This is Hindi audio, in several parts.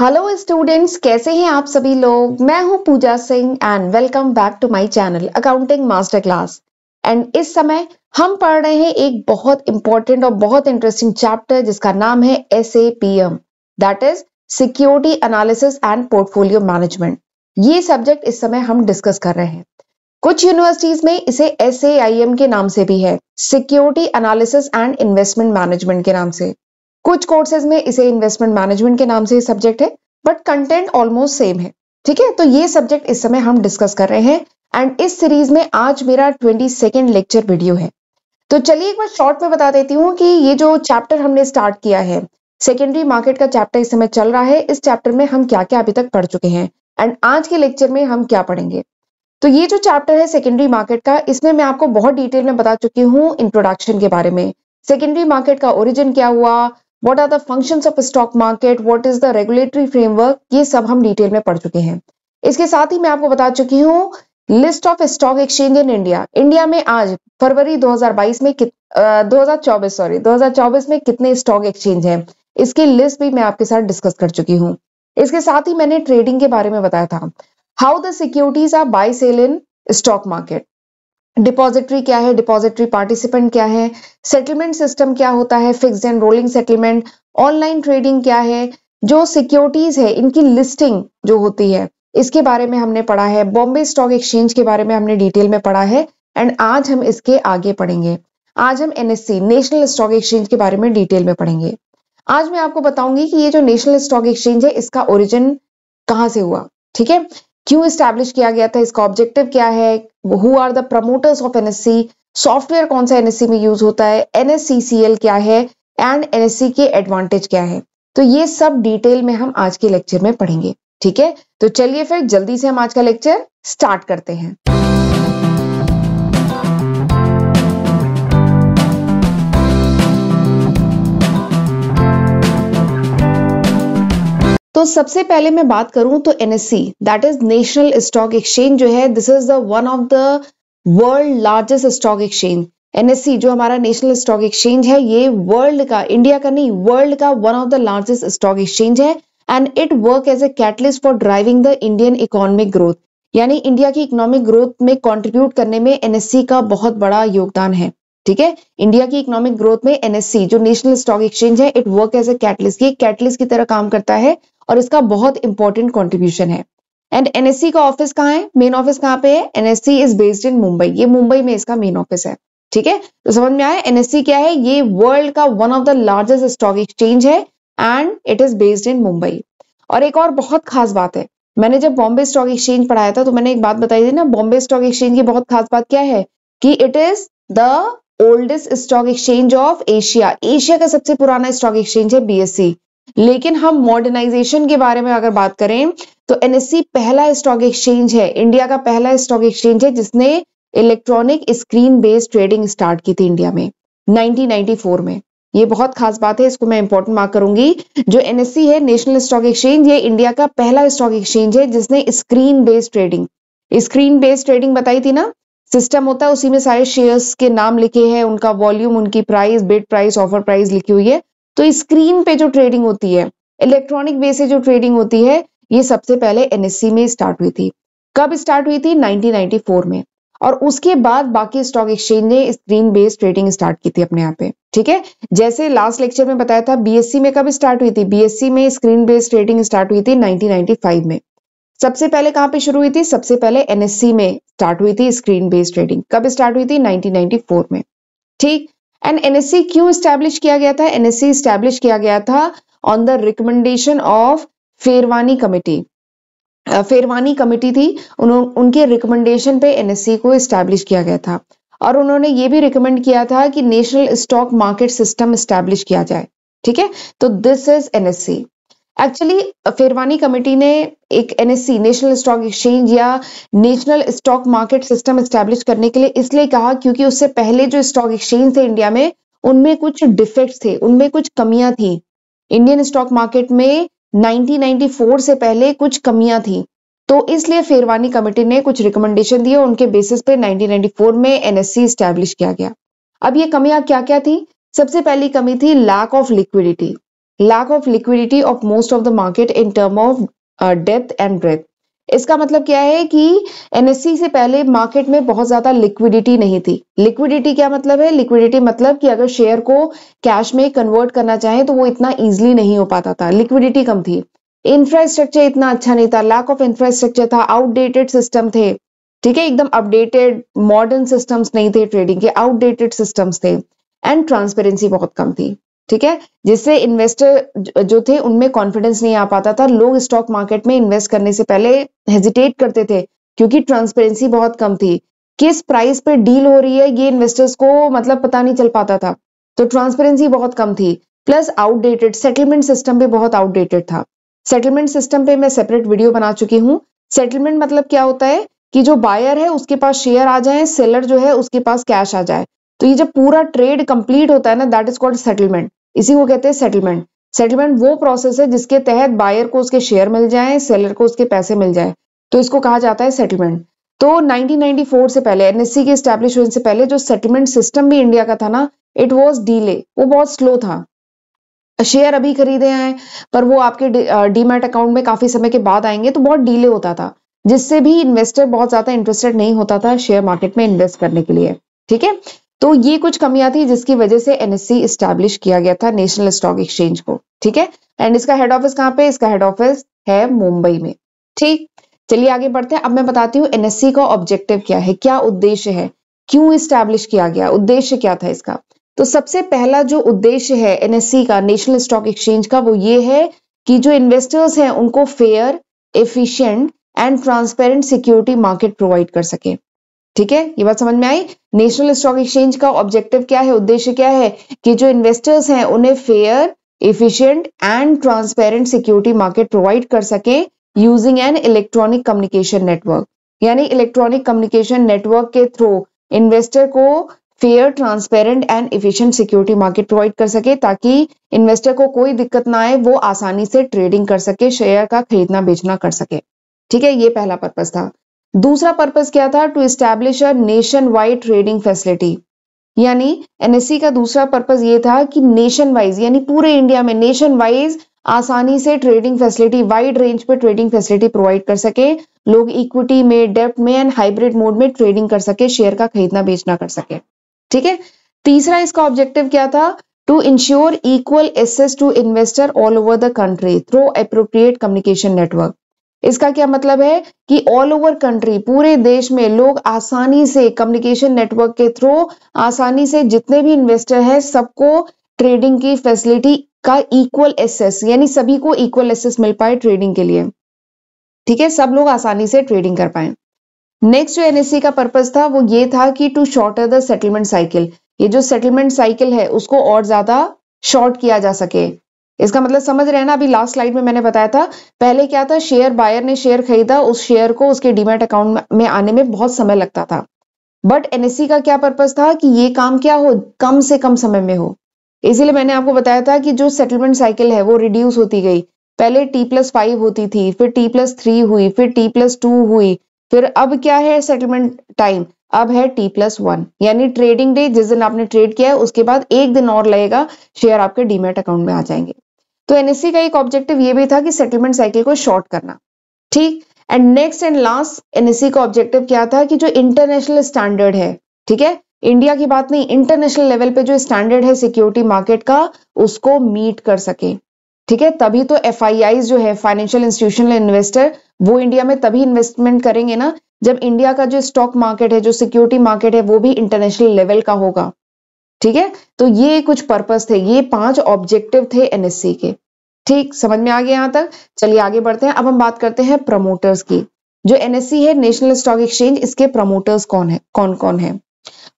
हेलो स्टूडेंट्स कैसे हैं आप सभी लोग मैं हूं Pooja Singh and welcome back to my channel accounting master class and इस समय हम पढ़ रहे हैं एक बहुत इंपॉर्टेंट और बहुत इंटरेस्टिंग चैप्टर जिसका नाम है S A P M that is security analysis and portfolio management ये सब्जेक्ट इस समय हम डिस्कस कर रहे हैं कुछ यूनिवर्सिटीज में इसे एस के नाम से भी है security analysis and investment management के नाम से कुछ कोर्सेज में इसे इन्वेस्टमेंट मैनेजमेंट के नाम से सब्जेक्ट है बट कंटेंट ऑलमोस्ट सेम है ठीक है तो ये सब्जेक्ट इस समय हम डिस्कस कर रहे हैं एंड इस सीरीज में आज मेरा ट्वेंटी सेकेंड लेक्चर वीडियो है तो चलिए एक बार शॉर्ट में बता देती हूँ कि ये जो चैप्टर हमने स्टार्ट किया है सेकेंडरी मार्केट का चैप्टर इस समय चल रहा है इस चैप्टर में हम क्या क्या अभी तक पढ़ चुके हैं एंड आज के लेक्चर में हम क्या पढ़ेंगे तो ये जो चैप्टर है सेकेंडरी मार्केट का इसमें मैं आपको बहुत डिटेल में बता चुकी हूँ इंट्रोडक्शन के बारे में सेकेंडरी मार्केट का ओरिजिन क्या हुआ what are the functions of stock market what is the regulatory framework ये सब हम डिटेल में पढ़ चुके हैं इसके साथ ही मैं आपको बता चुकी हूँ list of stock exchange in India India में आज फरवरी 2022 में कित, आ, 2024 सॉरी 2024 में कितने स्टॉक एक्सचेंज हैं इसकी लिस्ट भी मैं आपके साथ डिस्कस कर चुकी हूँ इसके साथ ही मैंने ट्रेडिंग के बारे में बताया था how the securities are buy sell in stock market depository क्या है डिपॉजिटरी पार्टिसिपेंट क्या है सेटलमेंट सिस्टम क्या होता है fix and rolling settlement online trading क्या है जो सिक्योरिटीज है इनकी लिस्टिंग जो होती है इसके बारे में हमने पढ़ा है बॉम्बे स्टॉक एक्सचेंज के बारे में हमने डिटेल में पढ़ा है एंड आज हम इसके आगे पढ़ेंगे आज हम एनएससी नेशनल स्टॉक एक्सचेंज के बारे में डिटेल में पढ़ेंगे आज मैं आपको बताऊंगी कि ये जो नेशनल स्टॉक एक्सचेंज है इसका ओरिजिन कहाँ से हुआ ठीक है क्यों स्टैब्लिश किया गया था इसका ऑब्जेक्टिव क्या है who are the promoters of NSC software कौन सा एनएससी में यूज होता है एनएससीसीएल क्या है एंड एनएससी के एडवांटेज क्या है तो ये सब डिटेल में हम आज के लेक्चर में पढ़ेंगे ठीक है तो चलिए फिर जल्दी से हम आज का लेक्चर स्टार्ट करते हैं तो सबसे पहले मैं बात करूं तो NSC that is national stock exchange जो है this is the one of the world largest stock exchange NSC जो हमारा नेशनल स्टॉक एक्सचेंज है ये वर्ल्ड का इंडिया का नहीं वर्ल्ड का one of the largest stock exchange है and it work as a catalyst for driving the Indian economic growth यानी इंडिया की इकोनॉमिक ग्रोथ में कॉन्ट्रीब्यूट करने में एनएससी का बहुत बड़ा योगदान है ठीक है इंडिया की इकोनॉमिक ग्रोथ में एनएससी जो नेशनल स्टॉक एक्सचेंज है it work as a catalyst ये कैटलिस्ट की तरह काम करता है और इसका बहुत इंपॉर्टेंट कॉन्ट्रीब्यूशन है एंड एनएससी का ऑफिस कहाँ है मेन ऑफिस कहाँ पे है NSC is based in Mumbai ये मुंबई में इसका मेन ऑफिस है ठीक है तो समझ में आया एनएससी क्या है ये वर्ल्ड का one of the largest stock exchange है and it is based in Mumbai और एक और बहुत खास बात है मैंने जब बॉम्बे स्टॉक एक्सचेंज पढ़ाया था तो मैंने एक बात बताई थी ना बॉम्बे स्टॉक एक्सचेंज की बहुत खास बात क्या है कि it is the oldest stock exchange of Asia Asia का सबसे पुराना स्टॉक एक्सचेंज है बीएससी लेकिन हम मॉडर्नाइजेशन के बारे में अगर बात करें तो एनएससी पहला स्टॉक एक्सचेंज है इंडिया का पहला स्टॉक एक्सचेंज है जिसने electronic screen based trading start की थी इंडिया में 1994 में ये बहुत खास बात है इसको मैं इंपॉर्टेंट मार्क करूंगी जो एनएससी है नेशनल स्टॉक एक्सचेंज ये इंडिया का पहला स्टॉक एक्सचेंज है जिसने screen based trading screen based trading बताई थी ना सिस्टम होता है उसी में सारे शेयर्स के नाम लिखे हैं उनका वॉल्यूम उनकी price bid price offer price लिखी हुई है तो स्क्रीन पे जो ट्रेडिंग होती है इलेक्ट्रॉनिक वे से जो ट्रेडिंग होती है ये सबसे पहले एनएससी e में स्टार्ट हुई थी कब स्टार्ट हुई थी 1994 में और उसके बाद बाकी स्टॉक एक्सचेंज ने स्क्रीन बेस्ड ट्रेडिंग स्टार्ट की थी अपने यहाँ पे ठीक है जैसे लास्ट लेक्चर में बताया था बीएससी e में कब स्टार्ट हुई थी बीएससी e में स्क्रीन बेस्ड ट्रेडिंग स्टार्ट हुई थी 1995 में सबसे पहले कहाँ पे शुरू हुई थी सबसे पहले एनएससी में स्टार्ट हुई थी स्क्रीन बेस्ड ट्रेडिंग कब स्टार्ट हुई थी नाइनटीन में ठीक एंड एनएससी e क्यों स्टैब्लिश किया गया था एनएससी स्टैब्लिश e किया गया था on the recommendation of Pherwani committee Pherwani committee थी उन, उनके रिकमेंडेशन पे एनएससी e को स्टैब्लिश किया गया था और उन्होंने ये भी रिकमेंड किया था कि national stock market system establish किया जाए ठीक है तो this is NSC actually Pherwani committee ने एक एनएससी नेशनल स्टॉक एक्सचेंज या national stock market system establish करने के लिए इसलिए कहा क्योंकि उससे पहले जो स्टॉक एक्सचेंज थे इंडिया में उनमें कुछ डिफेक्ट थे उनमें कुछ कमियां थी इंडियन स्टॉक मार्केट में 1994 से पहले कुछ कमियां थी तो इसलिए फेरवानी कमेटी ने कुछ रिकमेंडेशन दिए उनके बेसिस पे 1994 में एनएससी स्टैब्लिश किया गया अब ये कमियां क्या क्या थी सबसे पहली कमी थी lack of liquidity lack of liquidity of most of the market in term of uh, depth and breadth इसका मतलब क्या है कि एनएससी e से पहले मार्केट में बहुत ज्यादा लिक्विडिटी नहीं थी लिक्विडिटी क्या मतलब है लिक्विडिटी मतलब कि अगर शेयर को कैश में कन्वर्ट करना चाहे तो वो इतना इजीली नहीं हो पाता था लिक्विडिटी कम थी इंफ्रास्ट्रक्चर इतना अच्छा नहीं था लैक ऑफ इंफ्रास्ट्रक्चर था आउटडेटेड सिस्टम थे ठीक है एकदम अपडेटेड मॉडर्न सिस्टम्स नहीं थे ट्रेडिंग के आउटडेटेड सिस्टम्स थे एंड ट्रांसपेरेंसी बहुत कम थी ठीक है जिससे इन्वेस्टर जो थे उनमें कॉन्फिडेंस नहीं आ पाता था लोग स्टॉक मार्केट में इन्वेस्ट करने से पहले हेजिटेट करते थे क्योंकि ट्रांसपेरेंसी बहुत कम थी किस प्राइस पे डील हो रही है ये इन्वेस्टर्स को मतलब पता नहीं चल पाता था तो ट्रांसपेरेंसी बहुत कम थी प्लस आउटडेटेड सेटलमेंट सिस्टम भी बहुत आउटडेटेड था सेटलमेंट सिस्टम पे मैं सेपरेट वीडियो बना चुकी हूँ सेटलमेंट मतलब क्या होता है कि जो बायर है उसके पास शेयर आ जाए सेलर जो है उसके पास कैश आ जाए तो ये जब पूरा ट्रेड कंप्लीट होता है ना दैट इज कॉल्ड सेटलमेंट इसी को कहते हैं सेटलमेंट सेटलमेंट वो प्रोसेस है जिसके तहत बायर को उसके शेयर मिल जाए सेलर को उसके पैसे मिल जाए तो इसको कहा जाता है सेटलमेंट तो 1994 से पहले एनएससी के स्टैब्लिश होने से पहले जो सेटलमेंट सिस्टम भी इंडिया का था ना इट वॉज डीले वो बहुत स्लो था शेयर अभी खरीदे हैं पर वो आपके डीमेट अकाउंट में काफी समय के बाद आएंगे तो बहुत डीले होता था जिससे भी इन्वेस्टर बहुत ज्यादा इंटरेस्टेड नहीं होता था शेयर मार्केट में इन्वेस्ट करने के लिए ठीक है तो ये कुछ कमियां थी जिसकी वजह से एनएससी स्टैब्लिश किया गया था नेशनल स्टॉक एक्सचेंज को ठीक है एंड इसका हेड ऑफिस कहाँ पे इसका हेड ऑफिस है मुंबई में ठीक चलिए आगे बढ़ते हैं अब मैं बताती हूँ एनएससी का ऑब्जेक्टिव क्या है क्या उद्देश्य है क्यों स्टैब्लिश किया गया उद्देश्य क्या था इसका तो सबसे पहला जो उद्देश्य है एनएससी का नेशनल स्टॉक एक्सचेंज का वो ये है कि जो इन्वेस्टर्स हैं उनको fair efficient and transparent security market provide कर सके ठीक है ये बात समझ में आई नेशनल स्टॉक एक्सचेंज का ऑब्जेक्टिव क्या है उद्देश्य क्या है कि जो इन्वेस्टर्स हैं उन्हें fair efficient and transparent security market provide कर सके using an electronic communication network यानी इलेक्ट्रॉनिक कम्युनिकेशन नेटवर्क के थ्रू इन्वेस्टर को fair transparent and efficient security market provide कर सके ताकि इन्वेस्टर को कोई दिक्कत ना आए वो आसानी से ट्रेडिंग कर सके शेयर का खरीदना बेचना कर सके ठीक है ये पहला पर्पज था दूसरा पर्पज क्या था to establish a nationwide trading facility यानी एनएससी e का दूसरा पर्पज ये था कि नेशन वाइज यानी पूरे इंडिया में नेशन वाइज आसानी से ट्रेडिंग फैसिलिटी वाइड रेंज पर ट्रेडिंग फैसिलिटी प्रोवाइड कर सके लोग इक्विटी में डेप्ट में एंड हाइब्रिड मोड में ट्रेडिंग कर सके शेयर का खरीदना बेचना कर सके ठीक है तीसरा इसका ऑब्जेक्टिव क्या था to ensure equal access to investor all over the country through appropriate communication network इसका क्या मतलब है कि ऑल ओवर कंट्री पूरे देश में लोग आसानी से कम्युनिकेशन नेटवर्क के थ्रू आसानी से जितने भी इन्वेस्टर हैं सबको ट्रेडिंग की फैसिलिटी का इक्वल एसेस यानी सभी को इक्वल एसेस मिल पाए ट्रेडिंग के लिए ठीक है सब लोग आसानी से ट्रेडिंग कर पाए नेक्स्ट जो एनएससी e का पर्पज था वो ये था कि to shorter the settlement cycle ये जो सेटलमेंट साइकिल है उसको और ज्यादा शॉर्ट किया जा सके इसका मतलब समझ रहे हैं ना अभी लास्ट स्लाइड में मैंने बताया था पहले क्या था शेयर बायर ने शेयर खरीदा उस शेयर को उसके डीमेट अकाउंट में आने में बहुत समय लगता था बट एनएससी e का क्या पर्पज था कि ये काम क्या हो कम से कम समय में हो इसीलिए मैंने आपको बताया था कि जो सेटलमेंट साइकिल है वो रिड्यूस होती गई पहले टी प्लस फाइव होती थी फिर टी प्लस थ्री हुई फिर टी प्लस टू हुई फिर अब क्या है सेटलमेंट टाइम अब है टी प्लस वन यानी ट्रेडिंग डे जिस दिन आपने ट्रेड किया है उसके बाद एक दिन और लगेगा शेयर आपके डीमेट अकाउंट में आ जाएंगे तो एनएससी का एक ऑब्जेक्टिव ये भी था कि सेटलमेंट साइकिल को शॉर्ट करना ठीक and next and last NSC का ऑब्जेक्टिव क्या था कि जो इंटरनेशनल स्टैंडर्ड है ठीक है इंडिया की बात नहीं इंटरनेशनल लेवल पे जो स्टैंडर्ड है सिक्योरिटी मार्केट का उसको मीट कर सके ठीक है तभी तो एफ जो है फाइनेंशियल इंस्टीट्यूशनल इन्वेस्टर वो इंडिया में तभी इन्वेस्टमेंट करेंगे ना जब इंडिया का जो स्टॉक मार्केट है जो सिक्योरिटी मार्केट है वो भी इंटरनेशनल लेवल का होगा ठीक है तो ये कुछ पर्पस थे ये पांच ऑब्जेक्टिव थे एनएससी के ठीक समझ में आ गया यहाँ तक चलिए आगे बढ़ते हैं अब हम बात करते हैं प्रमोटर्स की जो एनएससी है नेशनल स्टॉक एक्सचेंज इसके प्रमोटर्स कौन है कौन कौन है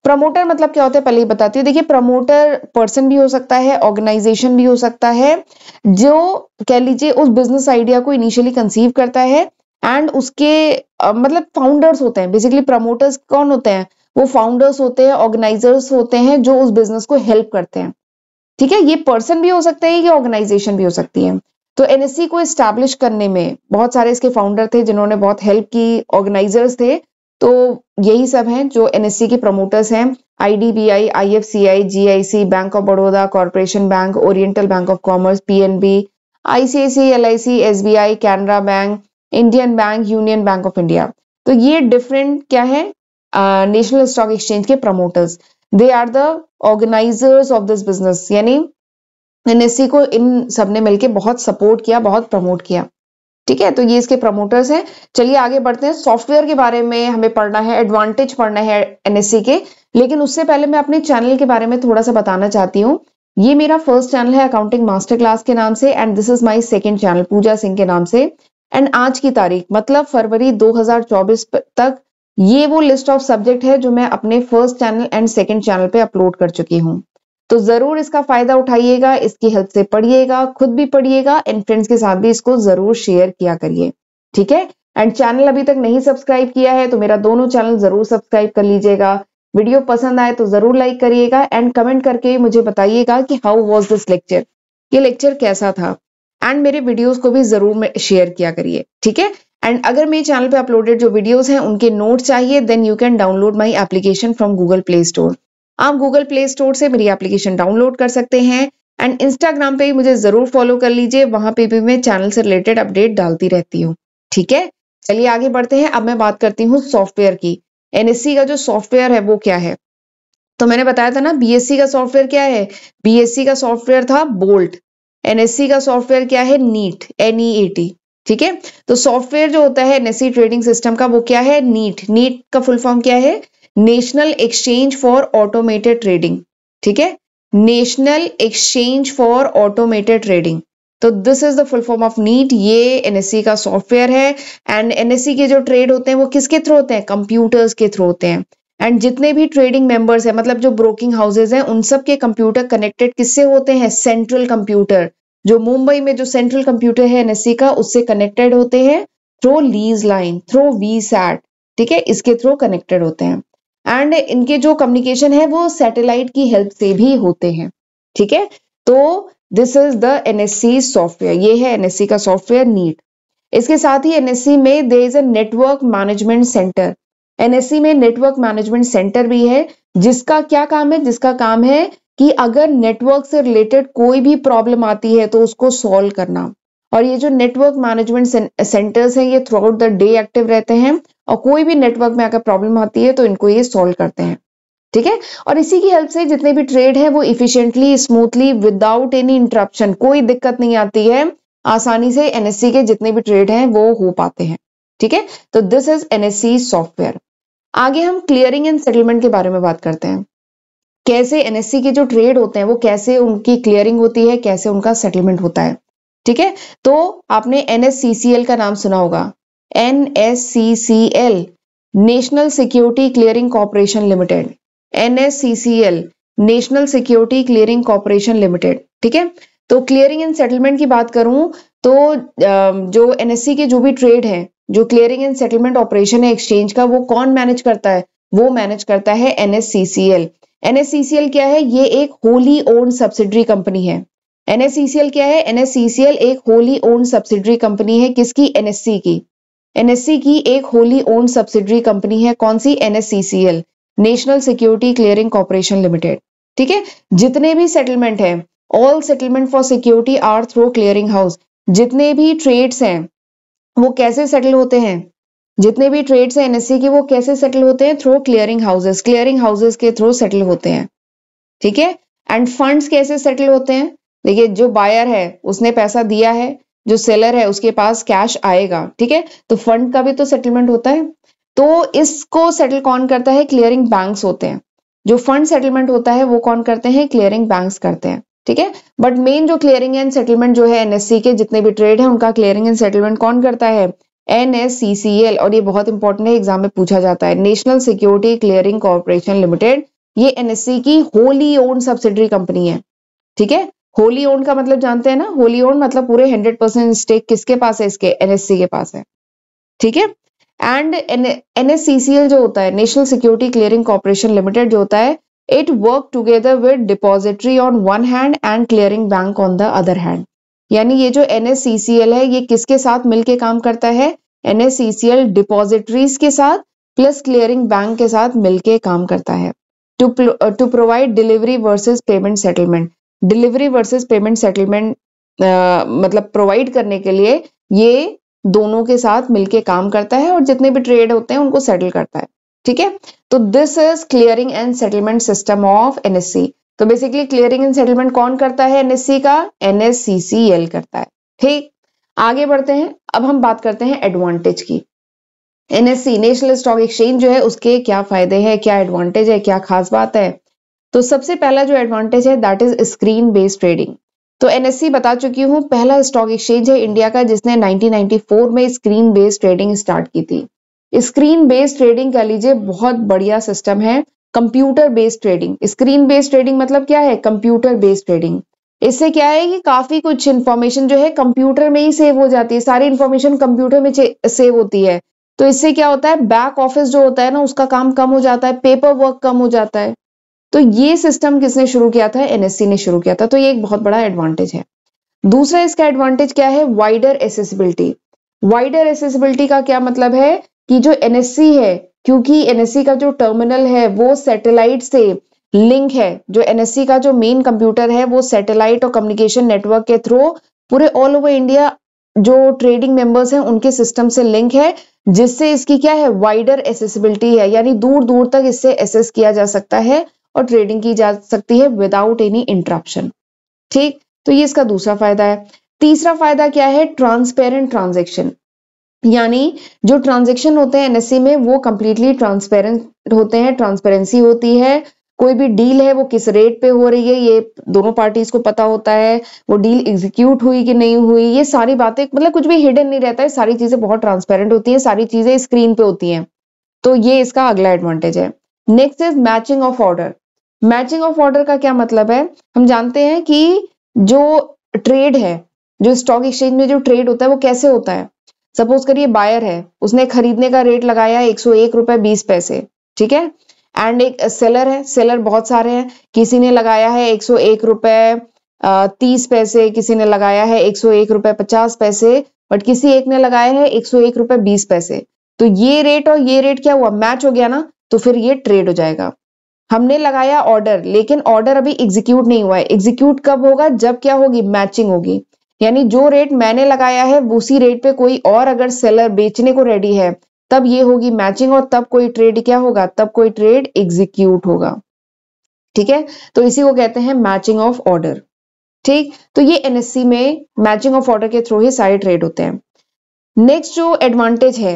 प्रमोटर मतलब क्या होता है पहले ही बताती हूँ देखिए प्रमोटर पर्सन भी हो सकता है ऑर्गेनाइजेशन भी हो सकता है जो कह लीजिए उस बिजनेस आइडिया को इनिशियली कंसीव करता है एंड उसके uh, मतलब फाउंडर्स होते हैं बेसिकली प्रमोटर्स कौन होते हैं वो फाउंडर्स होते हैं ऑर्गेनाइजर्स होते हैं जो उस बिजनेस को हेल्प करते हैं ठीक है ये पर्सन भी हो सकते हैं ये ऑर्गेनाइजेशन भी हो सकती है तो एनएससी को इस्टेब्लिश करने में बहुत सारे इसके फाउंडर थे जिन्होंने बहुत हेल्प की ऑर्गेनाइजर्स थे तो यही सब हैं जो एनएससी के प्रमोटर्स हैं IDBI, IFCI, GIC, bank of Baroda corporation bank oriental bank of commerce PNB, ICIC L I C S B I Canara bank Indian bank union bank of India तो ये डिफरेंट क्या है नेशनल स्टॉक एक्सचेंज के promoters they are the organizers of this business यानी एन एस सी को इन सब ने मिलकर बहुत सपोर्ट किया बहुत प्रमोट किया ठीक है तो ये इसके प्रमोटर्स हैं चलिए आगे बढ़ते हैं सॉफ्टवेयर के बारे में हमें पढ़ना है एडवांटेज पढ़ना है सी e के लेकिन उससे पहले मैं अपने चैनल के बारे में थोड़ा सा बताना चाहती हूँ ये मेरा फर्स्ट चैनल है अकाउंटिंग मास्टर क्लास के नाम से and this is my second channel Pooja Singh के नाम से एंड आज की तारीख मतलब फरवरी चौबीस तक ये वो लिस्ट ऑफ सब्जेक्ट है जो मैं अपने first channel and second channel पे अपलोड कर चुकी हूँ तो जरूर इसका फायदा उठाइएगा इसकी हेल्प से पढ़िएगा खुद भी पढ़िएगा एंड फ्रेंड्स के साथ भी इसको जरूर शेयर किया करिए ठीक है एंड चैनल अभी तक नहीं सब्सक्राइब किया है तो मेरा दोनों चैनल जरूर सब्सक्राइब कर लीजिएगा वीडियो पसंद आए तो जरूर लाइक करिएगा एंड कमेंट करके मुझे बताइएगा कि हाउ वॉज दिस लेक्चर ये लेक्चर कैसा था एंड मेरे वीडियोस को भी जरूर शेयर किया करिए ठीक है एंड अगर मेरे चैनल पे अपलोडेड जो वीडियोस हैं उनके नोट चाहिए then you can download my application from Google Play Store आप गूगल प्ले स्टोर से मेरी एप्लीकेशन डाउनलोड कर सकते हैं एंड इंस्टाग्राम पे मुझे जरूर फॉलो कर लीजिए वहां पे भी मैं चैनल से रिलेटेड अपडेट डालती रहती हूँ ठीक है चलिए आगे बढ़ते हैं अब मैं बात करती हूँ सॉफ्टवेयर की एनएससी का जो सॉफ्टवेयर है वो क्या है तो मैंने बताया था ना बी का सॉफ्टवेयर क्या है बी का सॉफ्टवेयर था बोल्ट एनएससी का सॉफ्टवेयर क्या है नीट एनईएटी ठीक है तो सॉफ्टवेयर जो होता है एनएससी ट्रेडिंग सिस्टम का वो क्या है नीट नीट का फुल फॉर्म क्या है national exchange for automated trading ठीक है national exchange for automated trading तो this is the full form of NEAT ये एनएससी e का सॉफ्टवेयर है एंड एनएससी e के जो ट्रेड होते हैं वो किसके थ्रू होते हैं कंप्यूटर्स के थ्रू होते हैं एंड जितने भी ट्रेडिंग मेंबर्स हैं मतलब जो ब्रोकिंग हाउसेज हैं उन सब के कंप्यूटर कनेक्टेड किससे होते हैं सेंट्रल कंप्यूटर जो मुंबई में जो सेंट्रल कंप्यूटर है एनएससी का उससे कनेक्टेड होते हैं through lease line through VSAT ठीक है इसके थ्रो कनेक्टेड होते हैं एंड इनके जो कम्युनिकेशन है वो सैटेलाइट की हेल्प से भी होते हैं ठीक है तो this is the NSC software ये है एनएससी का सॉफ्टवेयर नीट इसके साथ ही एनएससी में there is a network management centre NSC में नेटवर्क मैनेजमेंट सेंटर भी है जिसका क्या काम है जिसका काम है कि अगर नेटवर्क से रिलेटेड कोई भी प्रॉब्लम आती है तो उसको सॉल्व करना और ये जो नेटवर्क मैनेजमेंट सेंटर्स हैं ये throughout the day active रहते हैं और कोई भी नेटवर्क में अगर प्रॉब्लम आती है तो इनको ये सॉल्व करते हैं ठीक है और इसी की हेल्प से जितने भी ट्रेड है वो efficiently smoothly without any interruption कोई दिक्कत नहीं आती है आसानी से एनएससी के जितने भी ट्रेड हैं वो हो पाते हैं ठीक है तो दिस इज एनएससी सॉफ्टवेयर आगे हम क्लियरिंग एंड सेटलमेंट के बारे में बात करते हैं कैसे एनएससी के जो ट्रेड होते हैं वो कैसे उनकी क्लियरिंग होती है कैसे उनका सेटलमेंट होता है ठीक है तो आपने एनएससीसीएल का नाम सुना होगा N national security clearing corporation limited N national security clearing corporation limited ठीक है तो क्लियरिंग एंड सेटलमेंट की बात करूं तो जो एनएससी के जो भी ट्रेड है जो क्लियरिंग एंड सेटलमेंट ऑपरेशन है एक्सचेंज का वो कौन मैनेज करता है वो मैनेज करता है एनएससीसीएल एनएससीसीएल क्या है ये एक होली ओन सब्सिडरी कंपनी है एनएससीसीएल क्या है एनएससीसीएल एक होली ओन सब्सिडरी कंपनी है किसकी एनएससी की एनएससी की एक होली ओन सब्सिडरी कंपनी है कौन सी NSCCL national security clearing corporation limited ठीक है जितने भी सेटलमेंट है all settlement for security are through clearing house जितने भी ट्रेड्स हैं वो कैसे सेटल होते हैं जितने भी ट्रेड्स हैं एनएससी e के वो कैसे सेटल होते हैं through clearing houses clearing houses के थ्रू सेटल होते हैं ठीक है एंड फंड्स कैसे सेटल होते हैं देखिए जो बायर है उसने पैसा दिया है जो सेलर है उसके पास कैश आएगा ठीक है तो फंड का भी तो सेटलमेंट होता है तो इसको सेटल कौन करता है क्लियरिंग बैंक्स होते हैं जो फंड सेटलमेंट होता है वो कौन करते हैं क्लियरिंग बैंक्स करते हैं ठीक है बट मेन जो क्लियरिंग एंड सेटलमेंट जो है एनएससी e के जितने भी ट्रेड है उनका क्लियरिंग एंड सेटलमेंट कौन करता है एन और ये बहुत इंपॉर्टेंट है एग्जाम में पूछा जाता है national security clearing corporation limited ये एनएससी की होली ओन सब्सिडरी कंपनी है ठीक है होली ओन का मतलब जानते हैं ना होली ओन मतलब पूरे हंड्रेड परसेंट स्टेक किसके पास है इसके एनएससी के पास है ठीक है एंड एनएससीसीएल जो होता है national security clearing corporation limited जो होता है it work together with depository on one hand and clearing bank on the other hand यानी ये जो एन है ये किसके साथ मिलके काम करता है एन डिपॉजिटरीज के साथ प्लस क्लियरिंग बैंक के साथ मिलके काम करता है to to provide delivery versus payment settlement delivery versus payment settlement मतलब प्रोवाइड करने के लिए ये दोनों के साथ मिलके काम करता है और जितने भी ट्रेड होते हैं उनको सेटल करता है ठीक है तो this is clearing and settlement system of NSC तो बेसिकली क्लियरिंग एंड सेटलमेंट कौन करता है एनएससी का एनएससीसीएल करता है ठीक आगे बढ़ते हैं अब हम बात करते हैं एडवांटेज की एनएससी नेशनल स्टॉक एक्सचेंज जो है उसके क्या फायदे हैं क्या एडवांटेज है क्या खास बात है तो सबसे पहला जो एडवांटेज है that is screen based trading तो एनएससी बता चुकी हूँ पहला स्टॉक एक्सचेंज है इंडिया का जिसने 1994 में स्क्रीन बेस्ड ट्रेडिंग स्टार्ट की थी स्क्रीन बेस्ड ट्रेडिंग कह लीजिए बहुत बढ़िया सिस्टम है computer based trading screen based trading मतलब क्या है कंप्यूटर बेस्ड ट्रेडिंग इससे क्या है कि काफी कुछ इन्फॉर्मेशन जो है कंप्यूटर में ही सेव हो जाती है सारी इन्फॉर्मेशन कंप्यूटर में सेव होती है तो इससे क्या होता है बैक ऑफिस जो होता है ना उसका काम कम हो जाता है पेपर वर्क कम हो जाता है तो ये सिस्टम किसने शुरू किया था एनएससी ने शुरू किया था तो ये एक बहुत बड़ा एडवांटेज है दूसरा इसका एडवांटेज क्या है वाइडर एसेसिबिलिटी वाइडर एसेसिबिलिटी का क्या मतलब है कि जो एनएससी है क्योंकि एनएससी का जो टर्मिनल है वो सैटेलाइट से लिंक है जो एनएससी का जो मेन कंप्यूटर है वो सैटेलाइट और कम्युनिकेशन नेटवर्क के थ्रू पूरे ऑल ओवर इंडिया जो ट्रेडिंग मेंबर्स हैं उनके सिस्टम से लिंक है जिससे इसकी क्या है वाइडर एसेसिबिलिटी है यानी दूर दूर तक इससे एसेस किया जा सकता है और ट्रेडिंग की जा सकती है विदाउट एनी इंटरप्शन ठीक तो ये इसका दूसरा फायदा है तीसरा फायदा क्या है ट्रांसपेरेंट ट्रांजेक्शन यानी जो ट्रांजेक्शन होते हैं एनएससी e में वो कंप्लीटली ट्रांसपेरेंट होते हैं ट्रांसपेरेंसी होती है कोई भी डील है वो किस रेट पे हो रही है ये दोनों पार्टीज को पता होता है वो डील एग्जीक्यूट हुई कि नहीं हुई ये सारी बातें मतलब कुछ भी हिडन नहीं रहता है सारी चीजें बहुत ट्रांसपेरेंट होती है सारी चीजें स्क्रीन पे होती हैं तो ये इसका अगला एडवांटेज है next is matching of order matching of order का क्या मतलब है हम जानते हैं कि जो ट्रेड है जो स्टॉक एक्सचेंज में जो ट्रेड होता है वो कैसे होता है सपोज करिए बायर है उसने खरीदने का रेट लगाया एक सौ एक रुपए बीस पैसे ठीक है एंड एक सेलर है सेलर बहुत सारे हैं किसी ने लगाया है एक सौ एक रुपए तीस पैसे किसी ने लगाया है एक सौ एक रुपए पचास पैसे बट किसी एक ने लगाया है एक सौ एक रुपए बीस पैसे तो ये रेट और ये रेट क्या हुआ मैच हो गया ना तो फिर ये ट्रेड हो जाएगा हमने लगाया ऑर्डर लेकिन ऑर्डर अभी एग्जीक्यूट नहीं हुआ है एग्जीक्यूट कब होगा जब क्या होगी मैचिंग होगी यानी जो रेट मैंने लगाया है उसी रेट पे कोई और अगर सेलर बेचने को रेडी है तब ये होगी मैचिंग और तब कोई ट्रेड क्या होगा तब कोई ट्रेड एग्जीक्यूट होगा ठीक है तो इसी को कहते हैं मैचिंग ऑफ ऑर्डर ठीक तो ये एनएससी में मैचिंग ऑफ ऑर्डर के थ्रू ही सारे ट्रेड होते हैं नेक्स्ट जो एडवांटेज है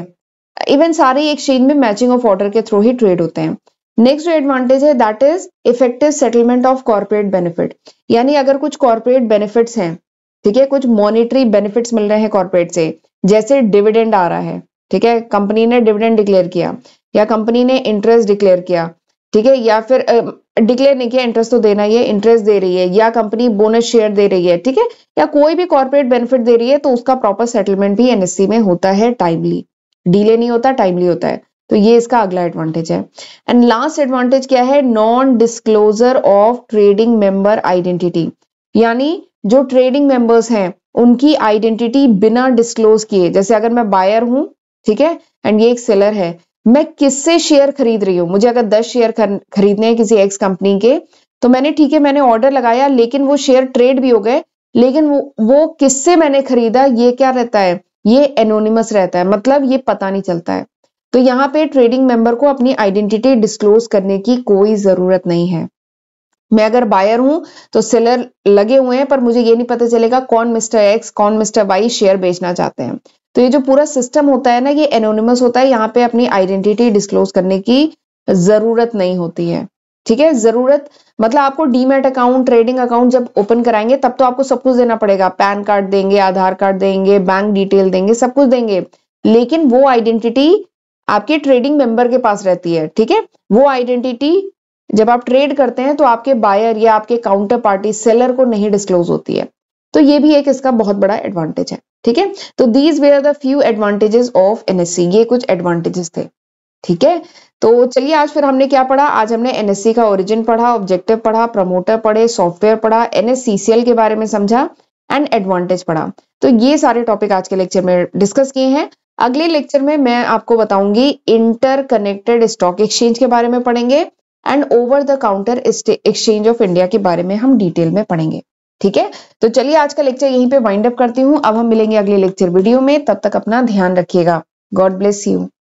इवन सारे एक्सचेंज में मैचिंग ऑफ ऑर्डर के थ्रू ही ट्रेड होते हैं नेक्स्ट जो एडवांटेज है that is effective settlement of corporate benefit यानी अगर कुछ कॉर्पोरेट बेनिफिट्स हैं ठीक है कुछ मॉनिटरी बेनिफिट्स मिल रहे हैं कॉर्पोरेट से जैसे डिविडेंड आ रहा है ठीक है कंपनी ने डिविडेंड डिक्लेयर किया या कंपनी ने इंटरेस्ट डिक्लेयर किया ठीक है या फिर डिक्लेयर नहीं किया इंटरेस्ट तो देना ही है इंटरेस्ट दे रही है या कंपनी बोनस शेयर दे रही है ठीक है या कोई भी कॉर्पोरेट बेनिफिट दे रही है तो उसका प्रॉपर सेटलमेंट भी एनएससी e में होता है टाइमली डिले नहीं होता टाइमली होता है तो ये इसका अगला एडवांटेज है एंड लास्ट एडवांटेज क्या है non disclosure of trading member identity यानी जो ट्रेडिंग मेंबर्स हैं उनकी आइडेंटिटी बिना डिस्क्लोज किए जैसे अगर मैं बायर हूं ठीक है एंड ये एक सेलर है मैं किससे शेयर खरीद रही हूँ मुझे अगर दस शेयर खरीदने हैं किसी एक्स कंपनी के तो मैंने ठीक है मैंने ऑर्डर लगाया लेकिन वो शेयर ट्रेड भी हो गए लेकिन वो वो किससे मैंने खरीदा ये क्या रहता है ये एनोनिमस रहता है मतलब ये पता नहीं चलता है तो यहाँ पे ट्रेडिंग मेंबर को अपनी आइडेंटिटी डिस्क्लोज करने की कोई जरूरत नहीं है मैं अगर बायर हूं तो सेलर लगे हुए हैं पर मुझे ये नहीं पता चलेगा कौन मिस्टर एक्स कौन मिस्टर वाई शेयर बेचना चाहते हैं तो ये जो पूरा सिस्टम होता है ना ये एनोनिमस होता है यहाँ पे अपनी आइडेंटिटी डिस्क्लोज करने की जरूरत नहीं होती है ठीक है जरूरत मतलब आपको डीमेट अकाउंट ट्रेडिंग अकाउंट जब ओपन कराएंगे तब तो आपको सब कुछ देना पड़ेगा पैन कार्ड देंगे आधार कार्ड देंगे बैंक डिटेल देंगे सब कुछ देंगे लेकिन वो आइडेंटिटी आपके ट्रेडिंग मेंबर के पास रहती है ठीक है वो आइडेंटिटी जब आप ट्रेड करते हैं तो आपके बायर या आपके काउंटर पार्टी सेलर को नहीं डिस्क्लोज होती है तो ये भी एक इसका बहुत बड़ा एडवांटेज है ठीक है तो these are the few advantages of NSC ये कुछ एडवांटेजेस थे ठीक है तो चलिए आज फिर हमने क्या पढ़ा आज हमने एनएससी e का ओरिजिन पढ़ा ऑब्जेक्टिव पढ़ा प्रमोटर पढ़े सॉफ्टवेयर पढ़ा एनएससीसीएल e के बारे में समझा एंड एडवांटेज पढ़ा तो ये सारे टॉपिक आज के लेक्चर में डिस्कस किए हैं अगले लेक्चर में मैं आपको बताऊंगी इंटरकनेक्टेड स्टॉक एक्सचेंज के बारे में पढ़ेंगे and over the counter exchange of India के बारे में हम डिटेल में पढ़ेंगे ठीक है तो चलिए आज का लेक्चर यहीं पे वाइंड अप करती हूँ अब हम मिलेंगे अगले लेक्चर वीडियो में तब तक अपना ध्यान रखिएगा गॉड ब्लेस यू